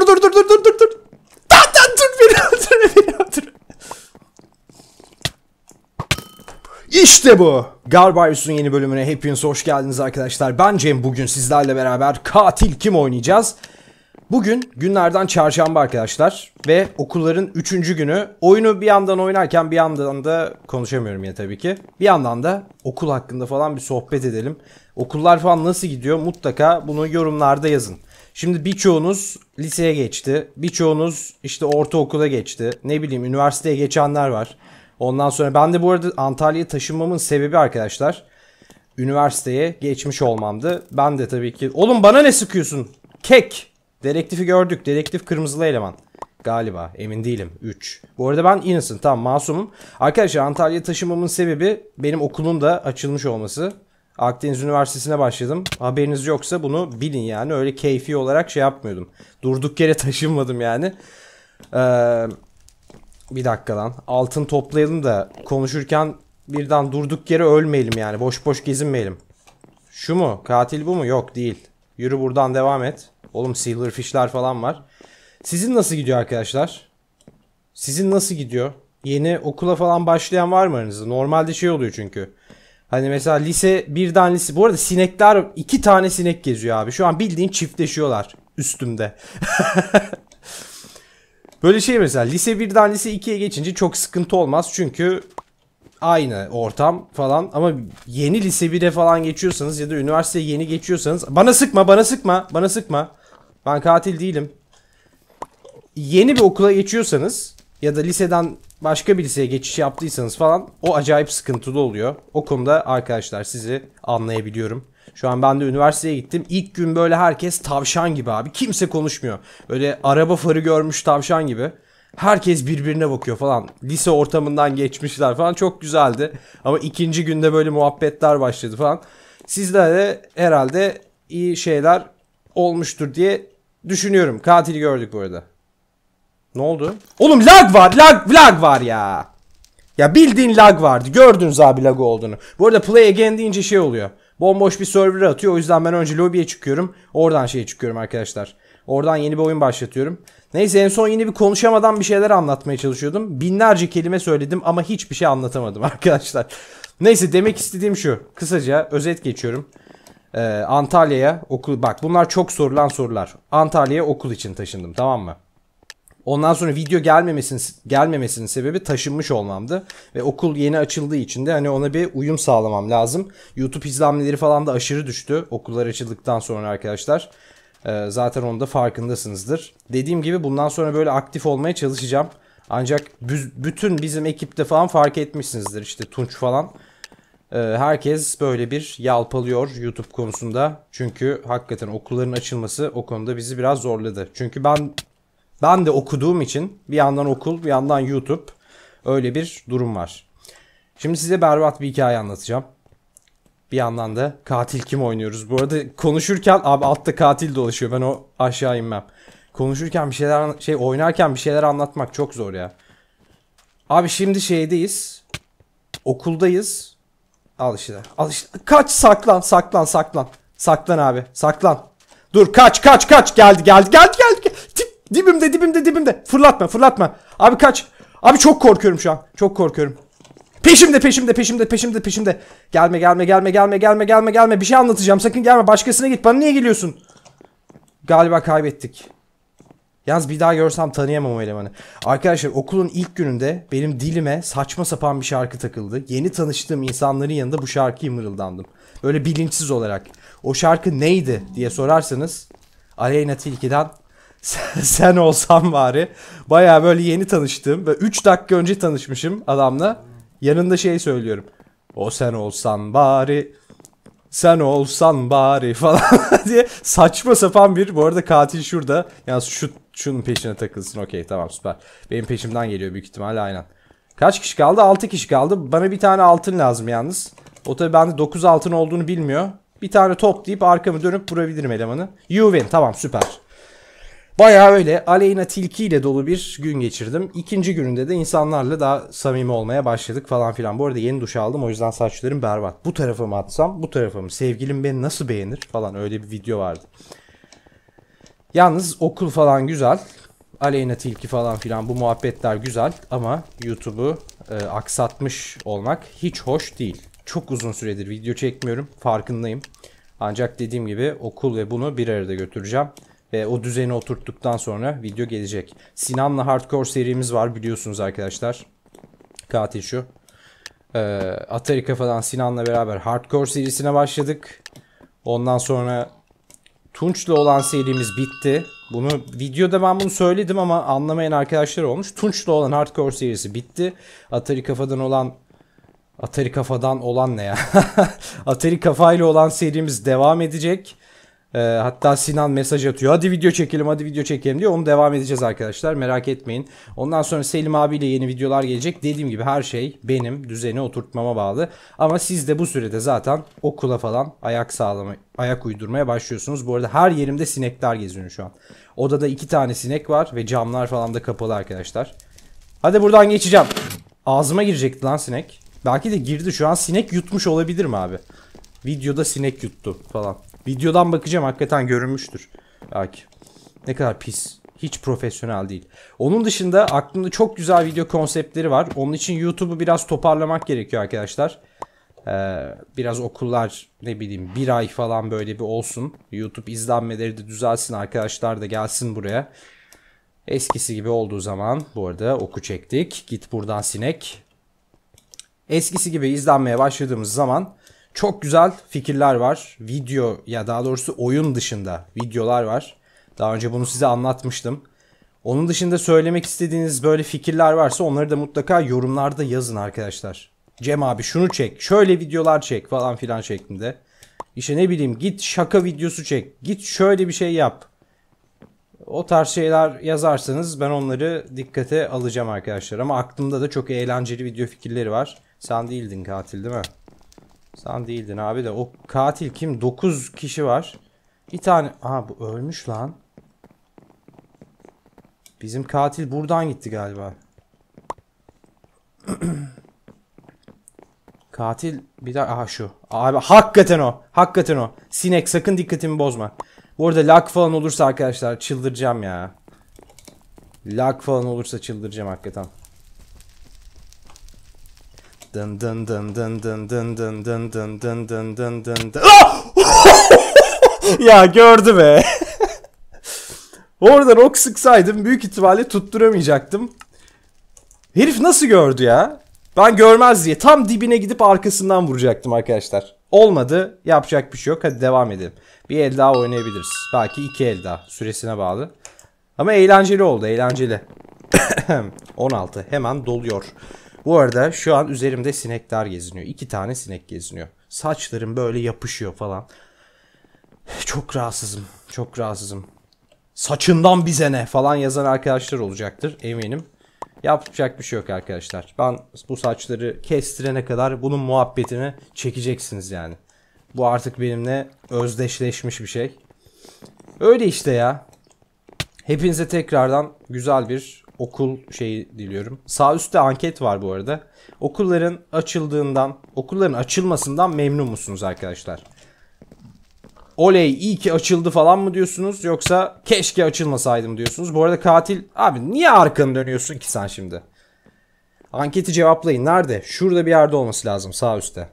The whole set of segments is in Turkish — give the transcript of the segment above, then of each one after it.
dur dur dur dur dur dur dur. Dur dur dur beni öldür beni İşte bu. Garbarius'un yeni bölümüne hepiniz hoş geldiniz arkadaşlar. Ben Cem. Bugün sizlerle beraber katil kim oynayacağız? Bugün günlerden çarşamba arkadaşlar ve okulların 3. günü. Oyunu bir yandan oynarken bir yandan da konuşamıyorum ya tabii ki. Bir yandan da okul hakkında falan bir sohbet edelim. Okullar falan nasıl gidiyor mutlaka bunu yorumlarda yazın. Şimdi birçoğunuz liseye geçti. Birçoğunuz işte ortaokula geçti. Ne bileyim üniversiteye geçenler var. Ondan sonra ben de bu arada Antalya'ya taşınmamın sebebi arkadaşlar üniversiteye geçmiş olmamdı. Ben de tabii ki oğlum bana ne sıkıyorsun? Kek Direktifi gördük. Direktif kırmızılı eleman. Galiba emin değilim. 3. Bu arada ben innocent tamam masumum. Arkadaşlar Antalya taşımamın sebebi benim okulun da açılmış olması. Akdeniz Üniversitesi'ne başladım. Haberiniz yoksa bunu bilin yani. Öyle keyfi olarak şey yapmıyordum. Durduk yere taşınmadım yani. Ee, bir dakika lan. Altın toplayalım da konuşurken birden durduk yere ölmeyelim yani. Boş boş gezinmeyelim. Şu mu? Katil bu mu? Yok değil. Yürü buradan devam et. Oğlum silverfish'ler falan var. Sizin nasıl gidiyor arkadaşlar? Sizin nasıl gidiyor? Yeni okula falan başlayan var mı aranızda? Normalde şey oluyor çünkü. Hani mesela lise birden lise. Bu arada sinekler iki tane sinek geziyor abi. Şu an bildiğin çiftleşiyorlar üstümde. Böyle şey mesela lise birden lise ikiye geçince çok sıkıntı olmaz. Çünkü aynı ortam falan ama yeni lise 1'e falan geçiyorsanız ya da üniversiteye yeni geçiyorsanız bana sıkma bana sıkma bana sıkma ben katil değilim. Yeni bir okula geçiyorsanız ya da liseden başka bir liseye geçiş yaptıysanız falan o acayip sıkıntılı oluyor. O konuda arkadaşlar sizi anlayabiliyorum. Şu an ben de üniversiteye gittim. İlk gün böyle herkes tavşan gibi abi. Kimse konuşmuyor. Böyle araba farı görmüş tavşan gibi. Herkes birbirine bakıyor falan. Lise ortamından geçmişler falan. Çok güzeldi. Ama ikinci günde böyle muhabbetler başladı falan. Sizlere de herhalde iyi şeyler olmuştur diye Düşünüyorum. Katili gördük bu arada. Ne oldu? Oğlum lag var. Lag, lag var ya. Ya bildiğin lag vardı. Gördünüz abi lag olduğunu. Bu arada play again deyince şey oluyor. Bomboş bir server atıyor. O yüzden ben önce lobiye çıkıyorum. Oradan şeye çıkıyorum arkadaşlar. Oradan yeni bir oyun başlatıyorum. Neyse en son yine bir konuşamadan bir şeyler anlatmaya çalışıyordum. Binlerce kelime söyledim ama hiçbir şey anlatamadım arkadaşlar. Neyse demek istediğim şu. Kısaca özet geçiyorum. Ee, Antalya'ya okul bak bunlar çok sorulan sorular. Antalya'ya okul için taşındım tamam mı? Ondan sonra video gelmemesinin gelmemesinin sebebi taşınmış olmamdı ve okul yeni açıldığı için de hani ona bir uyum sağlamam lazım. YouTube izlenmeleri falan da aşırı düştü okullar açıldıktan sonra arkadaşlar. Ee, zaten onu da farkındasınızdır. Dediğim gibi bundan sonra böyle aktif olmaya çalışacağım. Ancak bütün bizim ekipte falan fark etmişsinizdir işte Tunç falan. Ee, herkes böyle bir yalpalıyor YouTube konusunda. Çünkü hakikaten okulların açılması o konuda bizi biraz zorladı. Çünkü ben ben de okuduğum için bir yandan okul bir yandan YouTube öyle bir durum var. Şimdi size berbat bir hikaye anlatacağım. Bir yandan da katil kim oynuyoruz. Bu arada konuşurken abi altta katil dolaşıyor. Ben o aşağı inmem. Konuşurken bir şeyler şey oynarken bir şeyler anlatmak çok zor ya. Abi şimdi şeydeyiz. Okuldayız Al işte. Al işte. Kaç saklan saklan saklan. Saklan abi saklan. Dur kaç kaç kaç geldi geldi geldi geldi. geldi. dibimde dibimde dibimde. Fırlatma fırlatma. Abi kaç. Abi çok korkuyorum şu an. Çok korkuyorum. Peşimde peşimde peşimde peşimde peşimde. Gelme gelme gelme gelme gelme gelme gelme. Bir şey anlatacağım sakın gelme. Başkasına git. Bana niye geliyorsun? Galiba kaybettik. Yalnız bir daha görsem tanıyamam o elemanı. Arkadaşlar okulun ilk gününde benim dilime saçma sapan bir şarkı takıldı. Yeni tanıştığım insanların yanında bu şarkıyı mırıldandım. Böyle bilinçsiz olarak. O şarkı neydi diye sorarsanız Aleyna Tilki'den sen, sen olsam bari. Baya böyle yeni tanıştığım ve 3 dakika önce tanışmışım adamla. Yanında şey söylüyorum. O sen olsan bari sen olsan bari falan diye saçma sapan bir bu arada katil şurada. yani şu şunun peşine takılsın. Okey tamam süper. Benim peşimden geliyor büyük ihtimalle aynen. Kaç kişi kaldı? 6 kişi kaldı. Bana bir tane altın lazım yalnız. O tabi bende 9 altın olduğunu bilmiyor. Bir tane top toplayıp arkamı dönüp vurabilirim elemanı. You win. Tamam süper. Bayağı öyle aleyna tilkiyle dolu bir gün geçirdim. İkinci gününde de insanlarla daha samimi olmaya başladık falan filan. Bu arada yeni duş aldım o yüzden saçlarım berbat. Bu tarafa mı atsam bu tarafa mı? Sevgilim beni nasıl beğenir falan öyle bir video vardı. Yalnız okul falan güzel. Aleyna Tilki falan filan bu muhabbetler güzel ama YouTube'u e, aksatmış olmak hiç hoş değil. Çok uzun süredir video çekmiyorum farkındayım. Ancak dediğim gibi okul ve bunu bir arada götüreceğim ve o düzeni oturttuktan sonra video gelecek. Sinan'la hardcore serimiz var biliyorsunuz arkadaşlar. Katil şu. Ee, Atari kafadan Sinan'la beraber hardcore serisine başladık. Ondan sonra Tunç'la olan serimiz bitti. Bunu videoda ben bunu söyledim ama anlamayan arkadaşlar olmuş. Tunç'la olan hardcore serisi bitti. Atari kafadan olan Atari kafadan olan ne ya? Atari kafayla olan serimiz devam edecek. E, hatta Sinan mesaj atıyor. Hadi video çekelim, hadi video çekelim diyor. Onu devam edeceğiz arkadaşlar. Merak etmeyin. Ondan sonra Selim abiyle yeni videolar gelecek. Dediğim gibi her şey benim düzeni oturtmama bağlı. Ama siz de bu sürede zaten okula falan ayak sağlama, ayak uydurmaya başlıyorsunuz. Bu arada her yerimde sinekler geziyor şu an. Odada iki tane sinek var ve camlar falan da kapalı arkadaşlar. Hadi buradan geçeceğim. Ağzıma girecekti lan sinek. Belki de girdi. Şu an sinek yutmuş olabilir mi abi? Videoda sinek yuttu falan. Videodan bakacağım hakikaten görünmüştür. Belki. Ne kadar pis. Hiç profesyonel değil. Onun dışında aklımda çok güzel video konseptleri var. Onun için YouTube'u biraz toparlamak gerekiyor arkadaşlar. Ee, biraz okullar ne bileyim bir ay falan böyle bir olsun. YouTube izlenmeleri de düzelsin arkadaşlar da gelsin buraya. Eskisi gibi olduğu zaman bu arada oku çektik. Git buradan sinek. Eskisi gibi izlenmeye başladığımız zaman çok güzel fikirler var. Video ya daha doğrusu oyun dışında videolar var. Daha önce bunu size anlatmıştım. Onun dışında söylemek istediğiniz böyle fikirler varsa onları da mutlaka yorumlarda yazın arkadaşlar. Cem abi şunu çek, şöyle videolar çek falan filan şeklinde. İşte ne bileyim git şaka videosu çek, git şöyle bir şey yap. O tarz şeyler yazarsanız ben onları dikkate alacağım arkadaşlar. Ama aklımda da çok eğlenceli video fikirleri var. Sen değildin katil değil mi? Sen değildin abi de o katil kim? 9 kişi var. Bir tane... Aha bu ölmüş lan. Bizim katil buradan gitti galiba. katil bir daha... Aha şu. Abi hakikaten o. Hakikaten o. Sinek sakın dikkatimi bozma. Bu arada lag falan olursa arkadaşlar çıldıracağım ya. Lag falan olursa çıldıracağım hakikaten. Dın dın dın dın dın dın dın dın dın dın dın dın dın dın Ya gördü be. Oradan ok sıksaydım büyük ihtimalle tutturamayacaktım. Herif nasıl gördü ya? Ben görmez diye tam dibine gidip arkasından vuracaktım arkadaşlar. Olmadı. Yapacak bir şey yok. Hadi devam edelim. Bir el daha oynayabiliriz. Belki iki el daha. Süresine bağlı. Ama eğlenceli oldu. Eğlenceli. 16. Hemen doluyor. Bu arada şu an üzerimde sinekler geziniyor. İki tane sinek geziniyor. Saçlarım böyle yapışıyor falan. Çok rahatsızım. Çok rahatsızım. Saçından bize ne falan yazan arkadaşlar olacaktır eminim. Yapacak bir şey yok arkadaşlar. Ben bu saçları kestirene kadar bunun muhabbetini çekeceksiniz yani. Bu artık benimle özdeşleşmiş bir şey. Öyle işte ya. Hepinize tekrardan güzel bir okul şeyi diliyorum. Sağ üstte anket var bu arada. Okulların açıldığından, okulların açılmasından memnun musunuz arkadaşlar? Oley iyi ki açıldı falan mı diyorsunuz yoksa keşke açılmasaydım diyorsunuz. Bu arada katil abi niye arkanı dönüyorsun ki sen şimdi? Anketi cevaplayın. Nerede? Şurada bir yerde olması lazım sağ üstte.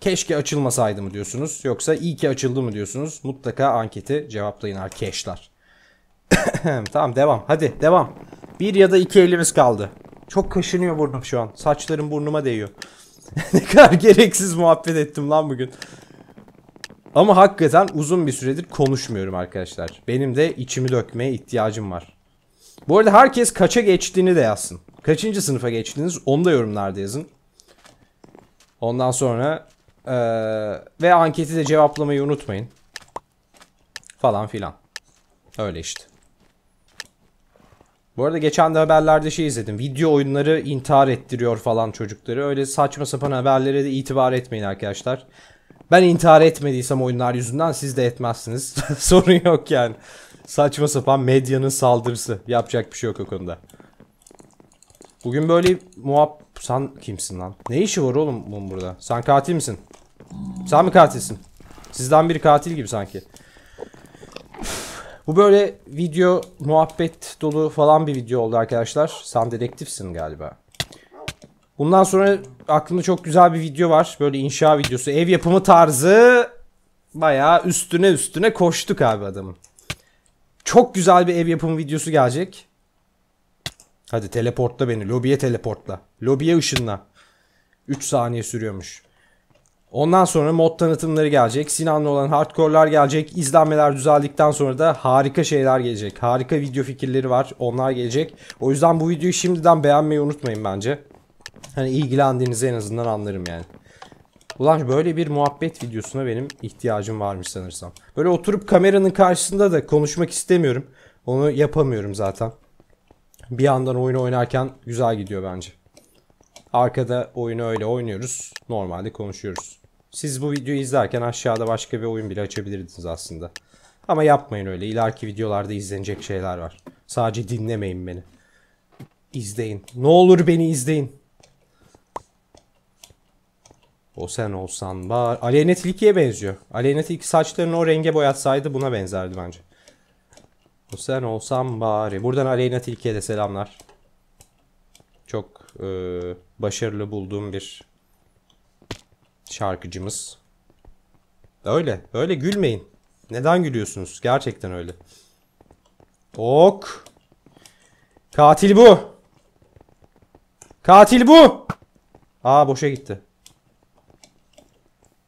Keşke açılmasaydı mı diyorsunuz yoksa iyi ki açıldı mı diyorsunuz? Mutlaka anketi cevaplayın arkadaşlar. tamam devam. Hadi devam. Bir ya da iki elimiz kaldı. Çok kaşınıyor burnum şu an. Saçlarım burnuma değiyor. ne kadar gereksiz muhabbet ettim lan bugün. Ama hakikaten uzun bir süredir konuşmuyorum arkadaşlar. Benim de içimi dökmeye ihtiyacım var. Bu arada herkes kaça geçtiğini de yazsın. Kaçıncı sınıfa geçtiniz onu da yorumlarda yazın. Ondan sonra ee, ve anketi de cevaplamayı unutmayın. Falan filan. Öyle işte. Bu arada geçen de haberlerde şey izledim. Video oyunları intihar ettiriyor falan çocukları. Öyle saçma sapan haberlere de itibar etmeyin arkadaşlar. Ben intihar etmediysem oyunlar yüzünden siz de etmezsiniz. Sorun yok yani. Saçma sapan medyanın saldırısı. Yapacak bir şey yok o konuda. Bugün böyle muhab... Sen kimsin lan? Ne işi var oğlum bunun burada? Sen katil misin? Sen mi katilsin? Sizden biri katil gibi sanki. Bu böyle video muhabbet dolu falan bir video oldu arkadaşlar. Sen dedektifsin galiba. Bundan sonra aklımda çok güzel bir video var. Böyle inşa videosu. Ev yapımı tarzı bayağı üstüne üstüne koştuk abi adamın. Çok güzel bir ev yapımı videosu gelecek. Hadi teleportla beni. Lobiye teleportla. Lobiye ışınla. 3 saniye sürüyormuş. Ondan sonra mod tanıtımları gelecek. Sinan'la olan hardcore'lar gelecek. İzlenmeler düzeldikten sonra da harika şeyler gelecek. Harika video fikirleri var. Onlar gelecek. O yüzden bu videoyu şimdiden beğenmeyi unutmayın bence. Hani ilgilendiğinizi en azından anlarım yani. Ulan böyle bir muhabbet videosuna benim ihtiyacım varmış sanırsam. Böyle oturup kameranın karşısında da konuşmak istemiyorum. Onu yapamıyorum zaten. Bir yandan oyunu oynarken güzel gidiyor bence. Arkada oyunu öyle oynuyoruz. Normalde konuşuyoruz. Siz bu videoyu izlerken aşağıda başka bir oyun bile açabilirdiniz aslında. Ama yapmayın öyle. İleriki videolarda izlenecek şeyler var. Sadece dinlemeyin beni. İzleyin. Ne olur beni izleyin. O sen olsan var. Aleyna Tilki'ye benziyor. Aleyna Tilki saçlarını o renge boyatsaydı buna benzerdi bence. O sen olsan bari. Buradan Aleyna Tilki'ye de selamlar. Çok e, başarılı bulduğum bir şarkıcımız. Öyle. Öyle gülmeyin. Neden gülüyorsunuz? Gerçekten öyle. Ok. Katil bu. Katil bu. Aa boşa gitti.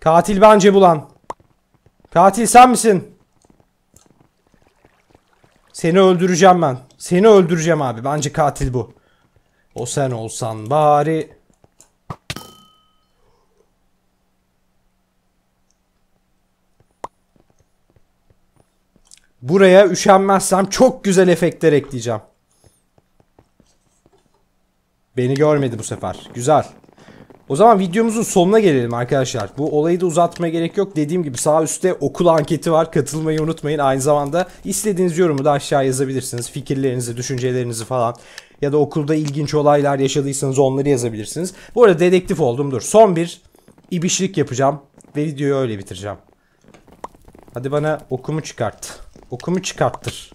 Katil bence bulan. Katil sen misin? Seni öldüreceğim ben. Seni öldüreceğim abi. Bence katil bu. O sen olsan bari. Buraya üşenmezsem çok güzel efektler ekleyeceğim. Beni görmedi bu sefer. Güzel. O zaman videomuzun sonuna gelelim arkadaşlar. Bu olayı da uzatmaya gerek yok. Dediğim gibi sağ üstte okul anketi var. Katılmayı unutmayın. Aynı zamanda istediğiniz yorumu da aşağı yazabilirsiniz. Fikirlerinizi, düşüncelerinizi falan. Ya da okulda ilginç olaylar yaşadıysanız onları yazabilirsiniz. Bu arada dedektif oldum. Dur son bir ibişlik yapacağım. Ve videoyu öyle bitireceğim. Hadi bana okumu çıkart. Okumu çıkarttır.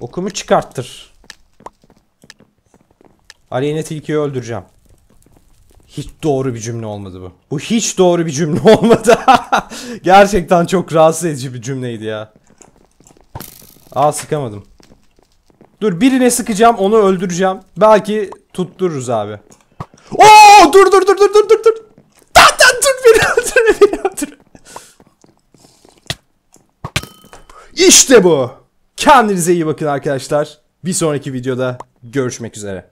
Okumu çıkarttır. Aleyhine tilkiyi öldüreceğim. Hiç doğru bir cümle olmadı bu. Bu hiç doğru bir cümle olmadı. Gerçekten çok rahatsız edici bir cümleydi ya. Aa sıkamadım. Dur birine sıkacağım onu öldüreceğim. Belki tuttururuz abi. Oo dur dur dur dur dur dur dur. Dur dur beni öldür beni öldür. İşte bu. Kendinize iyi bakın arkadaşlar. Bir sonraki videoda görüşmek üzere.